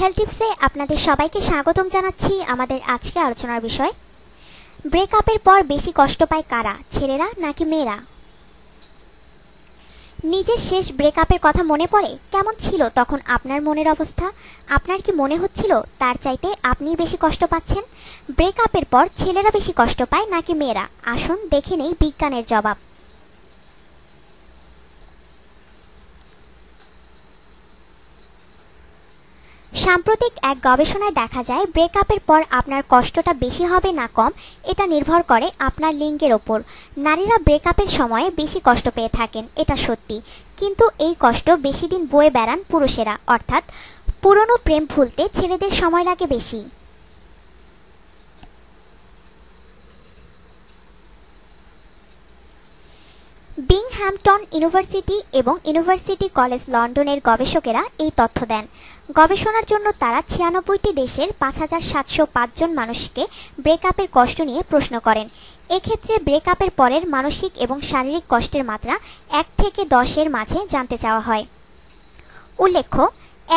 health টিপসে আপনাদের সবাইকে স্বাগতম জানাচ্ছি আমাদের আজকের আলোচনার বিষয় ব্রেকআপের পর বেশি কষ্ট পায় কারা ছেলেরা নাকি মেয়েরা নিজের শেষ ব্রেকআপের কথা মনে পড়ে কেমন ছিল তখন আপনার মনের অবস্থা আপনার কি মনে হচ্ছিল তার চাইতে আপনি বেশি কষ্ট পাচ্ছেন ব্রেকআপের পর ছেলেরা বেশি কষ্ট পায় নাকি মেয়েরা আসুন দেখে নেই বিজ্ঞানের জবাব সাম্প্রতিক এক গবেষণায় দেখা যায় ব্রেকআপের পর আপনার কষ্টটা বেশি হবে না কম এটা নির্ভর করে আপনার লিঙ্গের ওপর নারীরা ব্রেকআপের সময়ে বেশি কষ্ট পেয়ে থাকেন এটা সত্যি কিন্তু এই কষ্ট বেশি দিন বয়ে বেড়ান পুরুষেরা অর্থাৎ পুরনো প্রেম ভুলতে ছেলেদের সময় লাগে বেশি হ্যাম্পটন ইউনিভার্সিটি এবং ইউনিভার্সিটি কলেজ লন্ডনের গবেষকেরা এই তথ্য দেন গবেষণার জন্য তারা ছিয়ানব্বইটি দেশের পাঁচ হাজার সাতশো পাঁচজন মানুষকে ব্রেকআপের কষ্ট নিয়ে প্রশ্ন করেন এক্ষেত্রে ব্রেকআপের পরের মানসিক এবং শারীরিক কষ্টের মাত্রা এক থেকে দশের মাঝে জানতে চাওয়া হয় উল্লেখ্য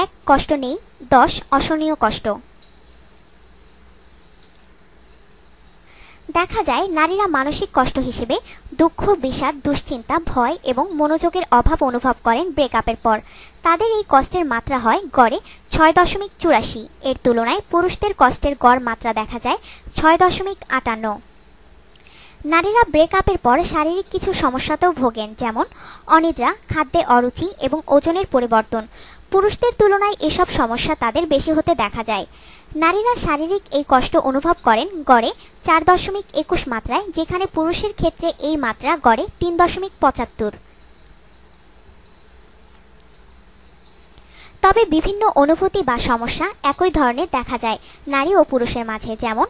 এক কষ্ট নেই দশ অসহনীয় কষ্ট দেখা যায় নারীরা মানসিক কষ্ট হিসেবে দুঃখ বিষাদ দুশ্চিন্তা ভয় এবং মনোযোগের অভাব অনুভব করেন ব্রেকআপের পর তাদের এই কষ্টের মাত্রা হয় গড়ে ছয় দশমিক চুরাশি এর তুলনায় পুরুষদের কষ্টের গড় মাত্রা দেখা যায় ছয় দশমিক আটান্ন নারীরা ব্রেকআপের পর শারীরিক কিছু সমস্যাতেও ভোগেন যেমন অনিদ্রা খাদ্যে অরুচি এবং ওজনের পরিবর্তন পুরুষদের তুলনায় এসব সমস্যা তাদের বেশি হতে দেখা যায় নারীরা শারীরিক এই কষ্ট অনুভব করেন গড়ে চার দশমিক একুশ মাত্রায় যেখানে পুরুষের ক্ষেত্রে এই মাত্রা গড়ে তিন দশমিক পঁচাত্তর তবে বিভিন্ন অনুভূতি বা সমস্যা একই ধরনের দেখা যায় নারী ও পুরুষের মাঝে যেমন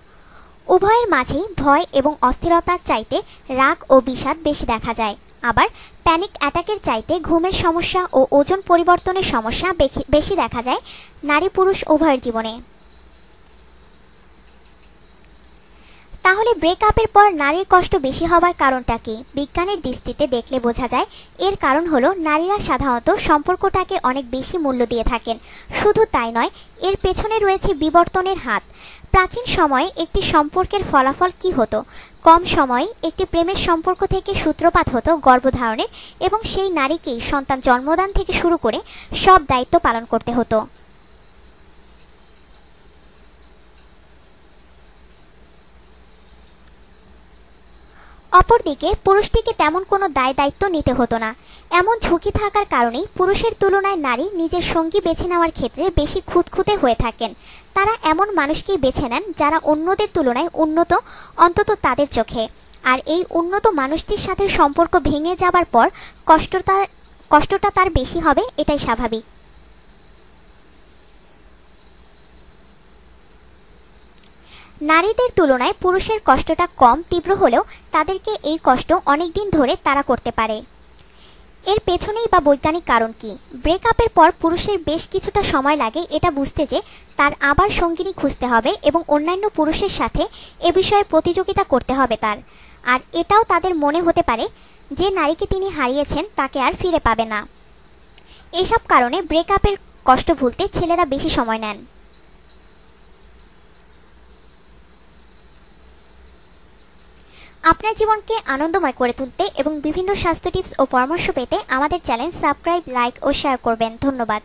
উভয়ের মাঝেই ভয় এবং অস্থিরতার চাইতে রাগ ও বিষাদ বেশি দেখা যায় আবার প্যানিক অ্যাটাকের চাইতে ঘুমের সমস্যা ও ওজন পরিবর্তনের সমস্যা বেশি দেখা যায় নারী পুরুষ উভয়ের জীবনে তাহলে ব্রেকআপের পর নারীর কষ্ট বেশি হওয়ার কারণটা কি বিজ্ঞানের দৃষ্টিতে দেখলে বোঝা যায় এর কারণ হলো নারীরা সাধারণত সম্পর্কটাকে অনেক বেশি মূল্য দিয়ে থাকেন শুধু তাই নয় এর পেছনে রয়েছে বিবর্তনের হাত প্রাচীন সময়ে একটি সম্পর্কের ফলাফল কি হতো কম সময়ে একটি প্রেমের সম্পর্ক থেকে সূত্রপাত হতো গর্ভধারণের এবং সেই নারীকেই সন্তান জন্মদান থেকে শুরু করে সব দায়িত্ব পালন করতে হতো অপরদিকে পুরুষটিকে তেমন কোনো দায় দায়িত্ব নিতে হতো না এমন ঝুঁকি থাকার কারণেই পুরুষের তুলনায় নারী নিজের সঙ্গী বেছে নেওয়ার ক্ষেত্রে বেশি খুঁতখুঁতে হয়ে থাকেন তারা এমন মানুষকেই বেছে নেন যারা অন্যদের তুলনায় উন্নত অন্তত তাদের চোখে আর এই উন্নত মানুষটির সাথে সম্পর্ক ভেঙে যাবার পর কষ্টটা কষ্টটা তার বেশি হবে এটাই স্বাভাবিক নারীদের তুলনায় পুরুষের কষ্টটা কম তীব্র হলেও তাদেরকে এই কষ্ট অনেক দিন ধরে তারা করতে পারে এর পেছনেই বা বৈজ্ঞানিক কারণ কি ব্রেকআপের পর পুরুষের বেশ কিছুটা সময় লাগে এটা বুঝতে যে তার আবার সঙ্গিনী খুঁজতে হবে এবং অন্যান্য পুরুষের সাথে এ বিষয়ে প্রতিযোগিতা করতে হবে তার আর এটাও তাদের মনে হতে পারে যে নারীকে তিনি হারিয়েছেন তাকে আর ফিরে পাবে না এসব কারণে ব্রেকআপের কষ্ট ভুলতে ছেলেরা বেশি সময় নেন আপনার জীবনকে আনন্দময় করে তুলতে এবং বিভিন্ন স্বাস্থ্য টিপস ও পরামর্শ পেতে আমাদের চ্যানেল সাবস্ক্রাইব লাইক ও শেয়ার করবেন ধন্যবাদ